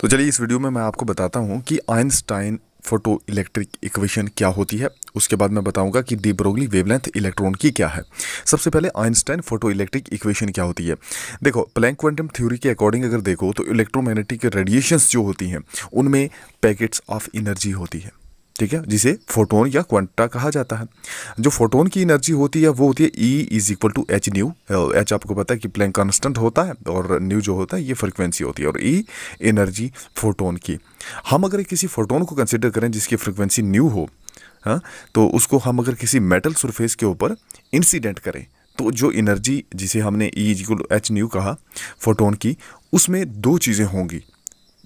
तो चलिए इस वीडियो में मैं आपको बताता हूँ कि आइंस्टाइन फोटो इलेक्ट्रिक इक्वेशन क्या होती है उसके बाद मैं बताऊंगा कि डी ब्रोगली वेवलेंथ इलेक्ट्रॉन की क्या है सबसे पहले आइंस्टाइन फोटो इलेक्ट्रिक इक्वेशन क्या होती है देखो प्लैंक क्वांटम थ्योरी के अकॉर्डिंग अगर देखो तो इलेक्ट्रोमैग्नेटिक रेडिएशंस जो होती हैं उनमें पैकेट्स ऑफ एनर्जी होती है ठीक है जिसे फोटोन या क्वांटा कहा जाता है जो फोटोन की एनर्जी होती है वो होती है E is equal to H nu H आपको पता है कि प्लैंक कांस्टेंट होता है और न्यू जो होता है ये फ्रीक्वेंसी होती है और ई e एनर्जी फोटोन की हम अगर किसी फोटोन को कंसिडर करें जिसकी फ्रिक्वेंसी न्यू हो हा? तो उसको हम अगर किसी मेटल सरफेस के ऊपर इंसीडेंट करें तो जो एनर्जी जिसे हमने ई इक्वल एच न्यू कहा फोटोन की उसमें दो चीज़ें होंगी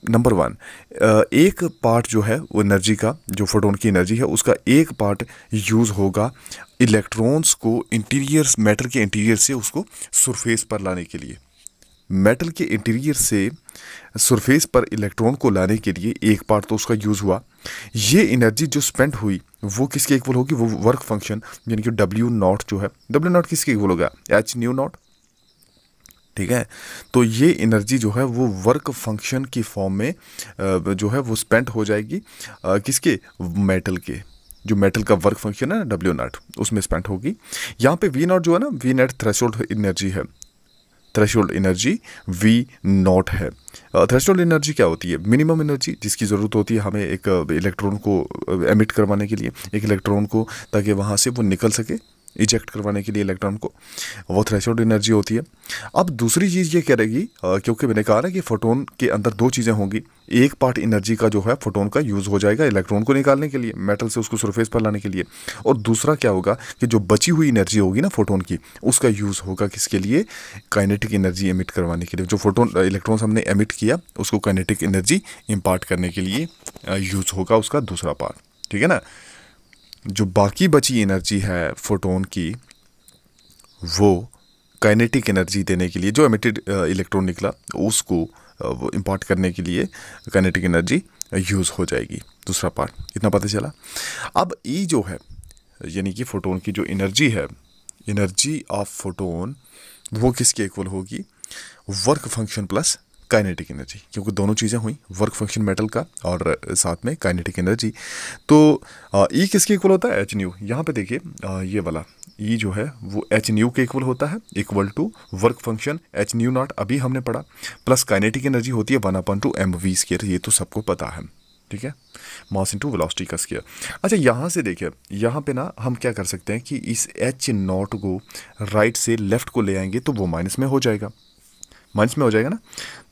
नंबर वन एक पार्ट जो है वो एनर्जी का जो फोटोन की एनर्जी है उसका एक पार्ट यूज़ होगा इलेक्ट्रॉन्स को इंटीरियर मेटल के इंटीरियर से उसको सरफेस पर लाने के लिए मेटल के इंटीरियर से सरफेस पर इलेक्ट्रॉन को लाने के लिए एक पार्ट तो उसका यूज़ हुआ ये एनर्जी जो स्पेंड हुई वो किसके इक्वल होगी वो वर्क फंक्शन यानी कि डब्ल्यू नॉट जो है डब्ल्यू नॉट किसके इक्वल होगा एच न्यू नॉट ठीक है तो ये एनर्जी जो है वो वर्क फंक्शन की फॉर्म में जो है वो स्पेंट हो जाएगी किसके मेटल के जो मेटल का वर्क फंक्शन है ना डब्ल्यू नॉट उसमें स्पेंट होगी यहाँ पे वी नॉट जो है ना वी नॉट थ्रेशोल्ड एनर्जी है थ्रेशोल्ड एनर्जी वी नॉट है थ्रेशोल्ड एनर्जी क्या होती है मिनिमम एनर्जी जिसकी ज़रूरत होती है हमें एक इलेक्ट्रॉन को एमिट करवाने के लिए एक इलेक्ट्रॉन को ताकि वहाँ से वो निकल सके इजेक्ट करवाने के लिए इलेक्ट्रॉन को वो थ्रेशोल्ड एनर्जी होती है अब दूसरी चीज़ ये करेगी क्योंकि मैंने कहा ना कि फोटोन के अंदर दो चीज़ें होंगी एक पार्ट एनर्जी का जो है फोटोन का यूज़ हो जाएगा इलेक्ट्रॉन को निकालने के लिए मेटल से उसको सरफेस पर लाने के लिए और दूसरा क्या होगा कि जो बची हुई एनर्जी होगी ना फोटोन की उसका यूज़ होगा किसके लिए काइनेटिक एनर्जी एमिट करवाने के लिए जो फोटोन इलेक्ट्रॉन हमने एमिट किया उसको काइनेटिक एनर्जी इम्पार्ट करने के लिए यूज़ होगा उसका दूसरा पार्ट ठीक है ना जो बाकी बची एनर्जी है फोटोन की वो काइनेटिक एनर्जी देने के लिए जो एमिटेड इलेक्ट्रॉन निकला उसको वो इम्पॉर्ट करने के लिए काइनेटिक एनर्जी यूज़ हो जाएगी दूसरा पार्ट इतना पता चला अब ई जो है यानी कि फ़ोटोन की जो एनर्जी है एनर्जी ऑफ फोटोन वो किसके इक्वल होगी work function plus kinetic energy क्योंकि दोनों चीज़ें हुई वर्क फंक्शन मेटल का और uh, साथ में काइनेटिक एनर्जी तो ई uh, e किसके इक्वल होता है एच न्यू यहाँ पे देखिए uh, ये वाला ई e जो है वो एच न्यू के इक्वल होता है equal to work function H nu naught अभी हमने पढ़ा प्लस काइनेटिक एनर्जी होती है one upon two M V square ये तो सबको पता है ठीक है मास इनटू वेलोसिटी का स्केयर अच्छा यहाँ से देखिए यहाँ पे ना हम क्या कर सकते हैं कि इस एच नॉट को राइट से लेफ्ट को ले आएंगे तो वो माइनस में हो जाएगा माइनस में हो जाएगा ना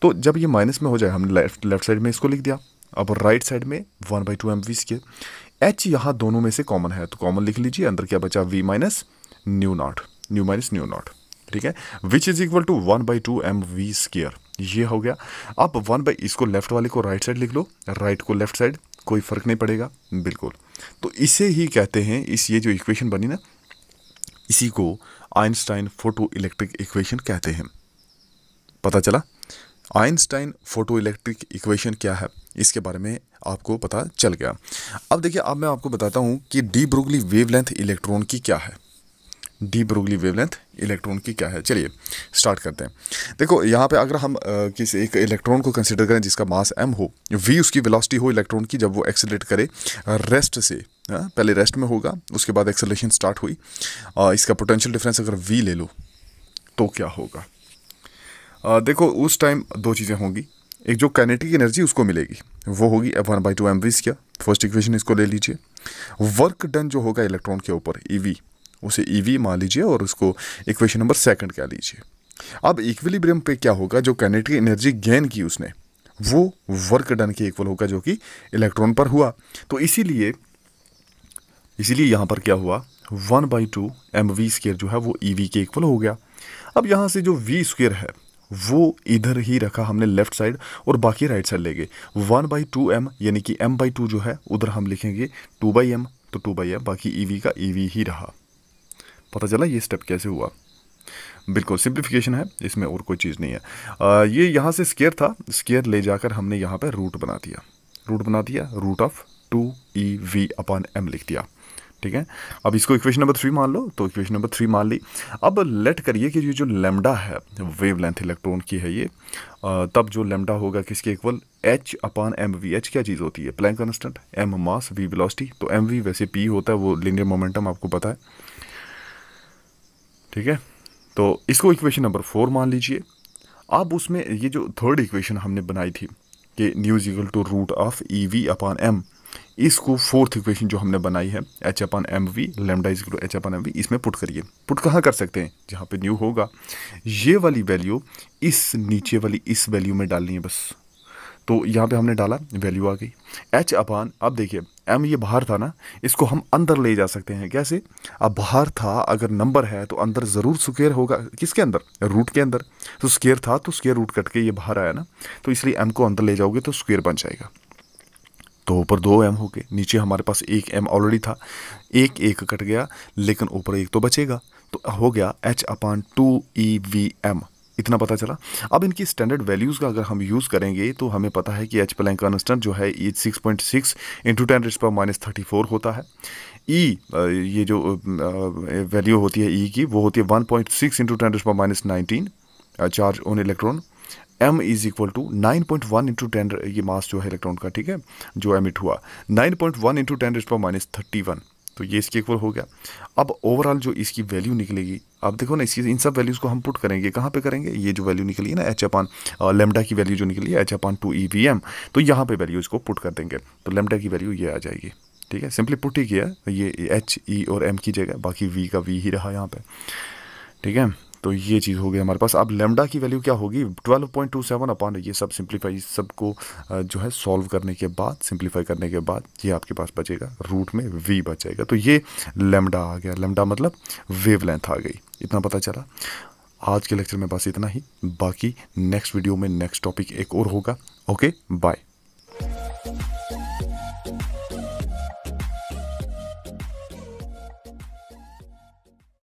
तो जब ये माइनस में हो जाएगा हमने लेफ्ट लेफ्ट साइड में इसको लिख दिया अब राइट साइड में one by two M V square H यहाँ दोनों में से कॉमन है तो कॉमन लिख लीजिए अंदर क्या बचा V minus nu naught nu minus nu naught ठीक है which is equal to one by two M V square ये हो गया अब वन बाई इसको लेफ्ट वाले को राइट साइड लिख लो राइट को लेफ्ट साइड कोई फ़र्क नहीं पड़ेगा बिल्कुल तो इसे ही कहते हैं इस ये जो इक्वेशन बनी ना इसी को आइंस्टाइन फोटो इलेक्ट्रिक इक्वेशन कहते हैं पता चला आइंस्टाइन फोटो इलेक्ट्रिक इक्वेशन क्या है इसके बारे में आपको पता चल गया अब देखिए अब मैं आपको बताता हूँ कि डी ब्रोगली वेवलेंथ इलेक्ट्रॉन की क्या है डी ब्रोगली वेवलेंथ इलेक्ट्रॉन की क्या है चलिए स्टार्ट करते हैं देखो यहाँ पे अगर हम किसी एक इलेक्ट्रॉन को कंसिडर करें जिसका मास एम हो वी उसकी वेलोसिटी हो इलेक्ट्रॉन की जब वो एक्सेलेट करे रेस्ट से पहले रेस्ट में होगा उसके बाद एक्सेलेशन स्टार्ट हुई इसका पोटेंशियल डिफरेंस अगर वी ले लो तो क्या होगा आ, देखो उस टाइम दो चीज़ें होंगी एक जो कैनेटिक एनर्जी उसको मिलेगी वो होगी F one by two M V क्या फर्स्ट इक्वेशन इसको ले लीजिए वर्क डन जो होगा इलेक्ट्रॉन के ऊपर ई e उसे ई e मान लीजिए और उसको इक्वेशन नंबर सेकंड क्या लीजिए अब इक्विलिब्रियम पे क्या होगा जो कैनेटिक एनर्जी गेन की उसने वो वर्क डन के इक्वल होगा जो कि इलेक्ट्रॉन पर हुआ तो इसीलिए इसीलिए यहाँ पर क्या हुआ one by two M V square जो है वो ई e वी के इक्वल हो गया अब यहाँ से जो वी स्क्र है वो इधर ही रखा हमने लेफ्ट साइड और बाकी राइट साइड ले गए वन बाई टू एम यानी कि एम बाई टू जो है उधर हम लिखेंगे टू बाई एम तो टू बाई एम बाकी ई का ई ही रहा पता चला ये स्टेप कैसे हुआ बिल्कुल सिंप्लीफिकेशन है इसमें और कोई चीज़ नहीं है आ, ये यहाँ से स्केयर था स्केयर ले जाकर हमने यहाँ पर रूट बना दिया रूट बना दिया root of two E V upon M लिख दिया ठीक है अब इसको इक्वेशन नंबर थ्री मान लो तो इक्वेशन नंबर थ्री मान ली अब लेट करिए कि ये जो लेमडा है वेव लेंथ इलेक्ट्रॉन की है ये तब जो लेमडा होगा किसके equal H upon M V H क्या चीज़ होती है Planck constant M mass V velocity तो एम वी वैसे पी होता है वो लिनियर मोमेंटम आपको पता है ठीक है तो इसको इक्वेशन नंबर फोर मान लीजिए अब उसमें ये जो थर्ड इक्वेशन हमने बनाई थी कि न्यूज equal to root of E V upon M इसको फोर्थ इक्वेशन जो हमने बनाई है H upon M V lambda is H upon M V इसमें पुट करिए पुट कहाँ कर सकते हैं जहाँ पे न्यू होगा ये वाली वैल्यू इस नीचे वाली इस वैल्यू में डालनी है बस तो यहाँ पे हमने डाला वैल्यू आ गई एच अपान अब देखिए एम ये बाहर था ना इसको हम अंदर ले जा सकते हैं कैसे अब बाहर था अगर नंबर है तो अंदर ज़रूर स्केयर होगा किसके अंदर रूट के अंदर तो स्केयर था तो स्केयर रूट कट के ये बाहर आया ना तो इसलिए एम को अंदर ले जाओगे तो स्केयर बन जाएगा तो ऊपर दो एम हो गए नीचे हमारे पास एक एम ऑलरेडी था एक एक कट गया लेकिन ऊपर एक तो बचेगा तो हो गया H upon two E V M इतना पता चला अब इनकी स्टैंडर्ड वैल्यूज़ का अगर हम यूज़ करेंगे तो हमें पता है कि एच प्लैंक कॉन्स्टेंट जो है E six point six into ten raised पर माइनस थर्टी फोर होता है ई e, ये जो वैल्यू होती है ई e की वो होती है one point six into ten raised पर minus nineteen charge on electron M is equal to nine point one into ten ये मास जो है इलेक्ट्रॉन का ठीक है जो एमिट हुआ nine point one into ten पर माइनस थर्टी वन तो ये इसके इक्वल हो गया अब ओवरऑल जो इसकी वैल्यू निकलेगी अब देखो ना इसकी इन सब वैल्यूज़ को हम पुट करेंगे कहाँ पे करेंगे ये जो वैल्यू निकली है ना एच अपान लेमडा की वैल्यू जो निकली है H upon two E V M तो यहाँ पे वैल्यू इसको पुट कर देंगे तो लेमडा की वैल्यू ये आ जाएगी ठीक है सिंपली पुट ही किया ये एच ई e और एम की जगह बाकी वी का वी ही रहा यहाँ पर ठीक है तो ये चीज़ हो गई हमारे पास अब लेमडा की वैल्यू क्या होगी 12.27 अपॉन ये सब सिंप्लीफाई सबको जो है सॉल्व करने के बाद सिंप्लीफाई करने के बाद ये आपके पास बचेगा रूट में वी बचेगा तो ये लेमडा आ गया लेमडा मतलब लेंथ आ गई इतना पता चला आज के लेक्चर में बस इतना ही बाकी नेक्स्ट वीडियो में नेक्स्ट टॉपिक एक और होगा ओके बाय